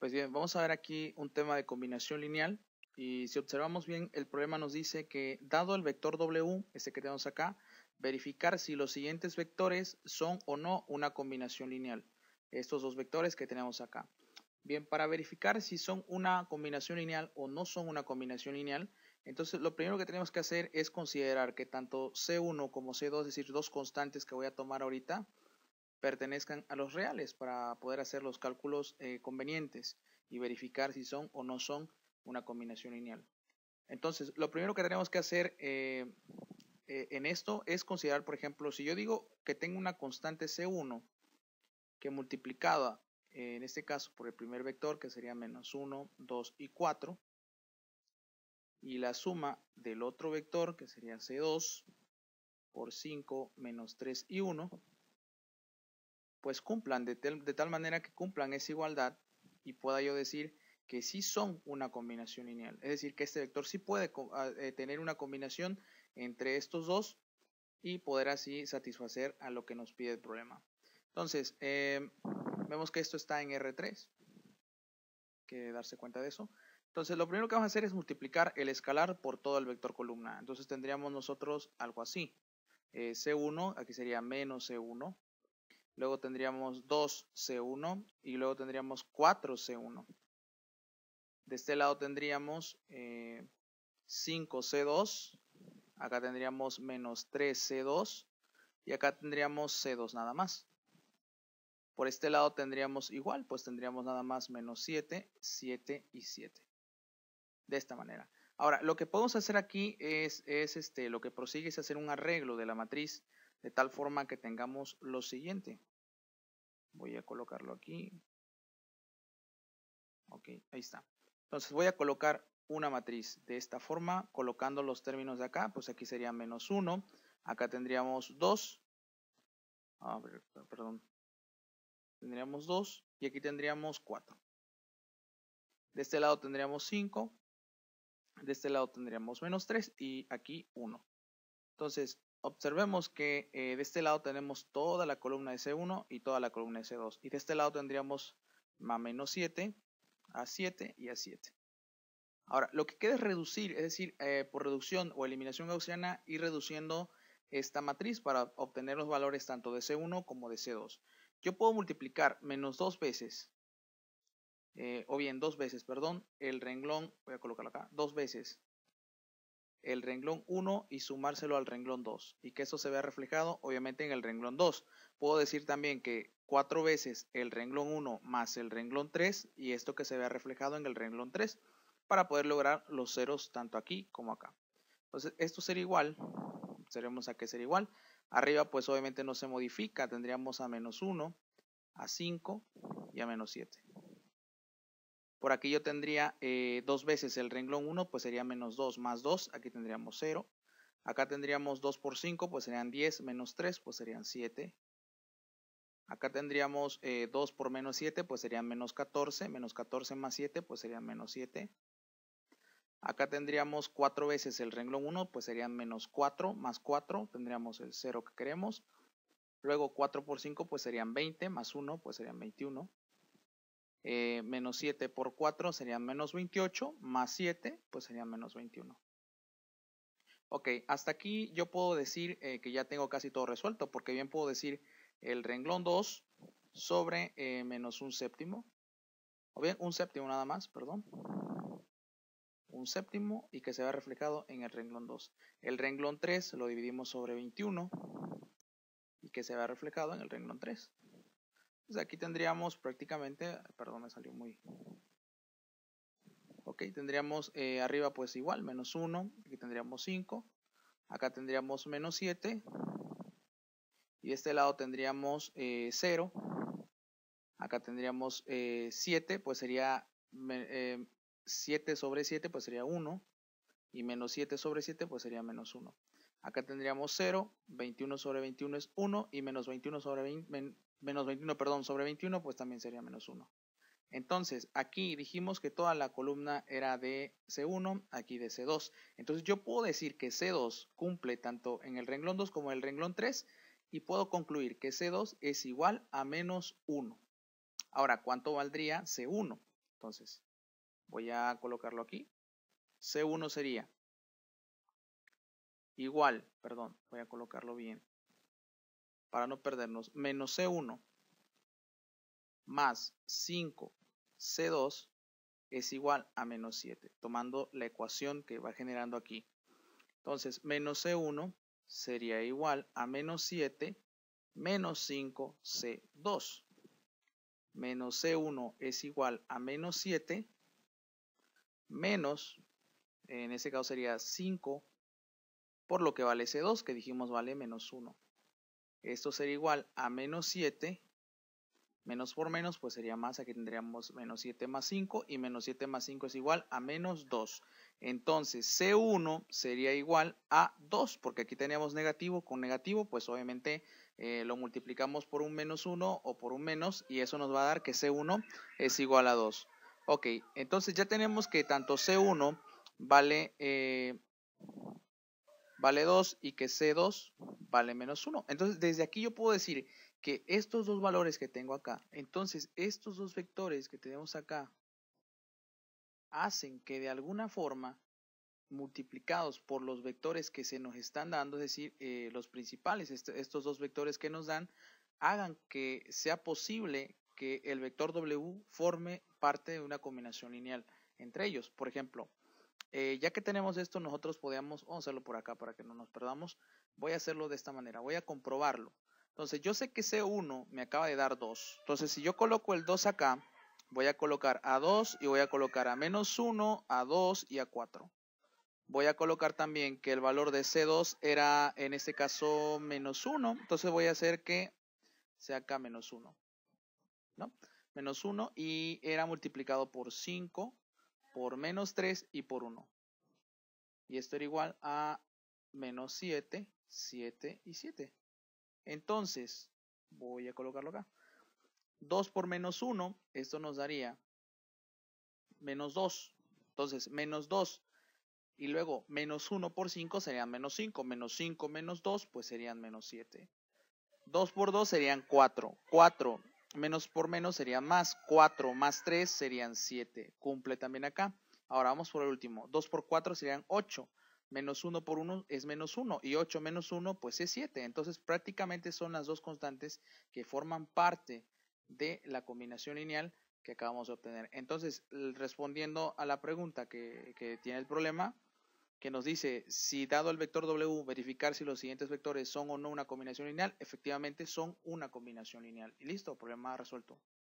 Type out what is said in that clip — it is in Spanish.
Pues bien, vamos a ver aquí un tema de combinación lineal. Y si observamos bien, el problema nos dice que, dado el vector W, este que tenemos acá, verificar si los siguientes vectores son o no una combinación lineal. Estos dos vectores que tenemos acá. Bien, para verificar si son una combinación lineal o no son una combinación lineal, entonces lo primero que tenemos que hacer es considerar que tanto C1 como C2, es decir, dos constantes que voy a tomar ahorita, pertenezcan a los reales para poder hacer los cálculos eh, convenientes y verificar si son o no son una combinación lineal. Entonces, lo primero que tenemos que hacer eh, eh, en esto es considerar, por ejemplo, si yo digo que tengo una constante C1 que multiplicada, en este caso, por el primer vector, que sería menos 1, 2 y 4, y la suma del otro vector, que sería C2, por 5, menos 3 y 1, pues cumplan de, tal manera que cumplan esa igualdad y pueda yo decir que sí son una combinación lineal. Es decir, que este vector sí puede ah, eh, tener una combinación entre estos dos y poder así satisfacer a lo que nos pide el problema. Entonces, em, vemos que esto está en R3. Hay que darse cuenta de eso. Entonces, lo primero que vamos a hacer es multiplicar el escalar por todo el vector columna. Entonces, tendríamos nosotros algo así. Eh, C1, aquí sería menos C1, luego tendríamos 2C1 y luego tendríamos 4C1. De este lado tendríamos 5C2, eh, acá tendríamos menos 3C2 y acá tendríamos C2 nada más. Por este lado tendríamos igual, pues tendríamos nada más menos 7, 7 y 7. De esta manera. Ahora, lo que podemos hacer aquí es, es este, lo que prosigue es hacer un arreglo de la matriz de tal forma que tengamos lo siguiente. Voy a colocarlo aquí. Ok, ahí está. Entonces voy a colocar una matriz de esta forma, colocando los términos de acá, pues aquí sería menos 1, acá tendríamos 2, perdón, tendríamos 2 y aquí tendríamos 4. De este lado tendríamos 5, de este lado tendríamos menos 3 y aquí 1. Entonces, Observemos que eh, de este lado tenemos toda la columna de C1 y toda la columna de C2. Y de este lado tendríamos a menos 7, a 7 y a 7. Ahora, lo que queda es reducir, es decir, eh, por reducción o eliminación gaussiana, ir reduciendo esta matriz para obtener los valores tanto de C1 como de C2. Yo puedo multiplicar menos dos veces, eh, o bien dos veces, perdón, el renglón, voy a colocarlo acá, dos veces el renglón 1 y sumárselo al renglón 2 y que eso se vea reflejado obviamente en el renglón 2. Puedo decir también que cuatro veces el renglón 1 más el renglón 3 y esto que se vea reflejado en el renglón 3 para poder lograr los ceros tanto aquí como acá. Entonces esto sería igual, seremos a qué sería igual. Arriba pues obviamente no se modifica, tendríamos a menos 1, a 5 y a menos 7. Por aquí yo tendría eh, dos veces el renglón 1, pues sería menos 2 más 2, aquí tendríamos 0. Acá tendríamos 2 por 5, pues serían 10, menos 3, pues serían 7. Acá tendríamos 2 eh, por menos 7, pues serían menos 14, menos 14 más 7, pues serían menos 7. Acá tendríamos 4 veces el renglón 1, pues serían menos 4 más 4, tendríamos el 0 que queremos. Luego 4 por 5, pues serían 20, más 1, pues serían 21. Eh, menos 7 por 4 sería menos 28, más 7 pues sería menos 21. Ok, hasta aquí yo puedo decir eh, que ya tengo casi todo resuelto, porque bien puedo decir el renglón 2 sobre eh, menos un séptimo, o bien un séptimo nada más, perdón, un séptimo y que se vea reflejado en el renglón 2. El renglón 3 lo dividimos sobre 21 y que se vea reflejado en el renglón 3 pues aquí tendríamos prácticamente, perdón, me salió muy... Ok, tendríamos eh, arriba pues igual, menos 1, aquí tendríamos 5, acá tendríamos menos 7, y de este lado tendríamos 0, eh, acá tendríamos 7, eh, pues sería 7 sobre 7, pues sería 1, y menos 7 sobre 7, pues sería menos 1. Acá tendríamos 0, 21 sobre 21 es 1 y menos 21 sobre 21, sobre 21 pues también sería menos 1. Entonces, aquí dijimos que toda la columna era de C1, aquí de C2. Entonces yo puedo decir que C2 cumple tanto en el renglón 2 como en el renglón 3 y puedo concluir que C2 es igual a menos 1. Ahora, ¿cuánto valdría C1? Entonces, voy a colocarlo aquí. C1 sería igual, perdón, voy a colocarlo bien, para no perdernos, menos C1 más 5C2 es igual a menos 7, tomando la ecuación que va generando aquí. Entonces, menos C1 sería igual a menos 7 menos 5C2. Menos C1 es igual a menos 7 menos, en ese caso sería 5 por lo que vale c 2 que dijimos vale menos 1. Esto sería igual a menos 7, menos por menos pues sería más, aquí tendríamos menos 7 más 5 y menos 7 más 5 es igual a menos 2. Entonces C1 sería igual a 2 porque aquí teníamos negativo con negativo pues obviamente eh, lo multiplicamos por un menos 1 o por un menos y eso nos va a dar que C1 es igual a 2. Ok, entonces ya tenemos que tanto C1 vale eh, vale 2 y que C2 vale menos 1. Entonces, desde aquí yo puedo decir que estos dos valores que tengo acá, entonces estos dos vectores que tenemos acá, hacen que de alguna forma, multiplicados por los vectores que se nos están dando, es decir, eh, los principales, estos dos vectores que nos dan, hagan que sea posible que el vector W forme parte de una combinación lineal entre ellos. Por ejemplo, eh, ya que tenemos esto, nosotros podíamos, vamos a hacerlo por acá para que no nos perdamos, voy a hacerlo de esta manera, voy a comprobarlo. Entonces yo sé que C1 me acaba de dar 2, entonces si yo coloco el 2 acá, voy a colocar a 2 y voy a colocar a menos 1, a 2 y a 4. Voy a colocar también que el valor de C2 era en este caso menos 1, entonces voy a hacer que sea acá menos 1, ¿no? Menos 1 y era multiplicado por 5 por menos 3 y por 1. Y esto era igual a menos 7, 7 y 7. Entonces, voy a colocarlo acá. 2 por menos 1, esto nos daría menos 2. Entonces, menos 2 y luego menos 1 por 5 serían menos 5. Menos 5 menos 2, pues serían menos 7. 2 por 2 serían 4. 4 menos por menos sería más, 4 más 3 serían 7, cumple también acá. Ahora vamos por el último, 2 por 4 serían 8, menos 1 por 1 es menos 1 y 8 menos 1 pues es 7. Entonces prácticamente son las dos constantes que forman parte de la combinación lineal que acabamos de obtener. Entonces, respondiendo a la pregunta que, que tiene el problema, que nos dice si dado el vector W verificar si los siguientes vectores son o no una combinación lineal, efectivamente son una combinación lineal. Y listo, problema resuelto.